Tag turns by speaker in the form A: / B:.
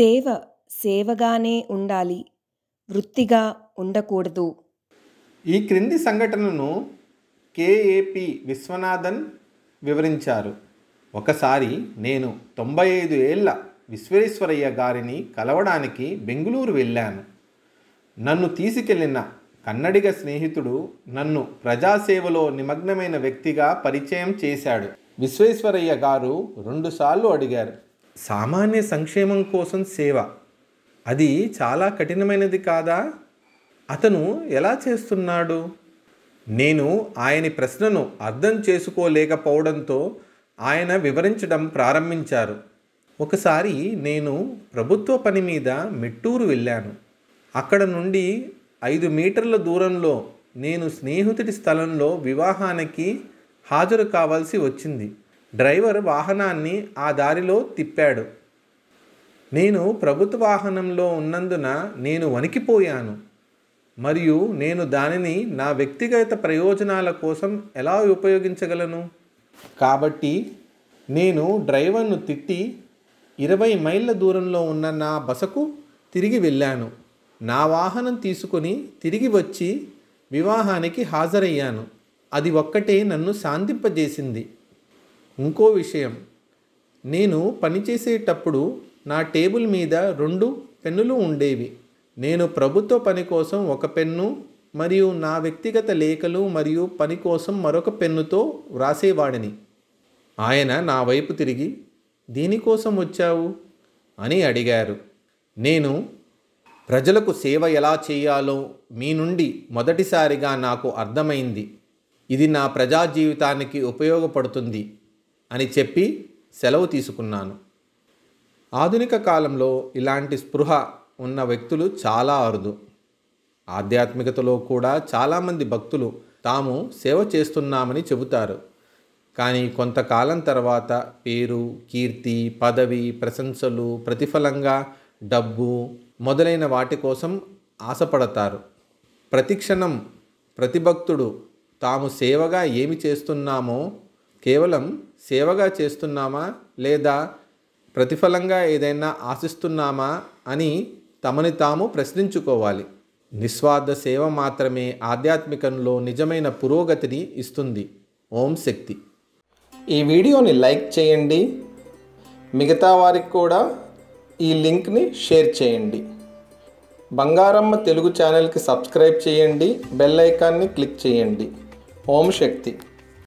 A: సేవ సేవగానే ఉండాలి వృత్తిగా ఉండకూడదు ఈ క్రింది సంఘటనను కేఏపి విశ్వనాథన్ వివరించారు ఒకసారి నేను తొంభై ఐదు ఏళ్ల విశ్వేశ్వరయ్య గారిని కలవడానికి బెంగుళూరు వెళ్ళాను నన్ను తీసుకెళ్లిన కన్నడిగ స్నేహితుడు నన్ను ప్రజాసేవలో నిమగ్నమైన వ్యక్తిగా పరిచయం చేశాడు విశ్వేశ్వరయ్య గారు రెండుసార్లు అడిగారు సామాన్య సంక్షేమం కోసం సేవ అది చాలా కఠినమైనది కాదా అతను ఎలా చేస్తున్నాడు నేను ఆయని ప్రశ్నను అర్థం చేసుకోలేకపోవడంతో ఆయన వివరించడం ప్రారంభించారు ఒకసారి నేను ప్రభుత్వ పని మీద మెట్టూరు వెళ్ళాను అక్కడ నుండి ఐదు మీటర్ల దూరంలో నేను స్నేహితుడి స్థలంలో వివాహానికి హాజరు కావాల్సి వచ్చింది డ్రైవర్ వాహనాన్ని ఆ దారిలో తిప్పాడు నేను ప్రభుత్వ వాహనంలో ఉన్నందున నేను వణికిపోయాను మరియు నేను దానిని నా వ్యక్తిగత ప్రయోజనాల కోసం ఎలా ఉపయోగించగలను కాబట్టి నేను డ్రైవర్ను తిట్టి ఇరవై మైళ్ళ దూరంలో ఉన్న నా బసకు తిరిగి వెళ్ళాను నా వాహనం తీసుకొని తిరిగి వచ్చి వివాహానికి హాజరయ్యాను అది ఒక్కటే నన్ను శాంతింపజేసింది ఇంకో విషయం నేను పనిచేసేటప్పుడు నా టేబుల్ మీద రెండు పెన్నులు ఉండేవి నేను ప్రభుత్వ పని కోసం ఒక పెన్ను మరియు నా వ్యక్తిగత లేఖలు మరియు పని కోసం మరొక పెన్నుతో వ్రాసేవాడిని ఆయన నా వైపు తిరిగి దీనికోసం వచ్చావు అని అడిగారు నేను ప్రజలకు సేవ ఎలా చేయాలో మీ నుండి మొదటిసారిగా నాకు అర్థమైంది ఇది నా ప్రజా జీవితానికి ఉపయోగపడుతుంది అని చెప్పి సెలవు తీసుకున్నాను ఆధునిక కాలంలో ఇలాంటి స్పృహ ఉన్న వ్యక్తులు చాలా అరుదు ఆధ్యాత్మికతలో కూడా చాలామంది భక్తులు తాము సేవ చేస్తున్నామని చెబుతారు కానీ కొంతకాలం తర్వాత పేరు కీర్తి పదవి ప్రశంసలు ప్రతిఫలంగా డబ్బు మొదలైన వాటి కోసం ఆశపడతారు ప్రతిక్షణం ప్రతిభక్తుడు తాము సేవగా ఏమి చేస్తున్నామో కేవలం సేవగా చేస్తున్నామా లేదా ప్రతిఫలంగా ఏదైనా ఆశిస్తున్నామా అని తమని తాము ప్రశ్నించుకోవాలి నిస్వార్థ సేవ మాత్రమే ఆధ్యాత్మికంలో నిజమైన పురోగతిని ఇస్తుంది ఓం శక్తి ఈ వీడియోని లైక్ చేయండి మిగతా వారికి కూడా ఈ లింక్ని షేర్ చేయండి బంగారమ్మ తెలుగు ఛానల్కి సబ్స్క్రైబ్ చేయండి బెల్ ఐకాన్ని క్లిక్ చేయండి ఓం శక్తి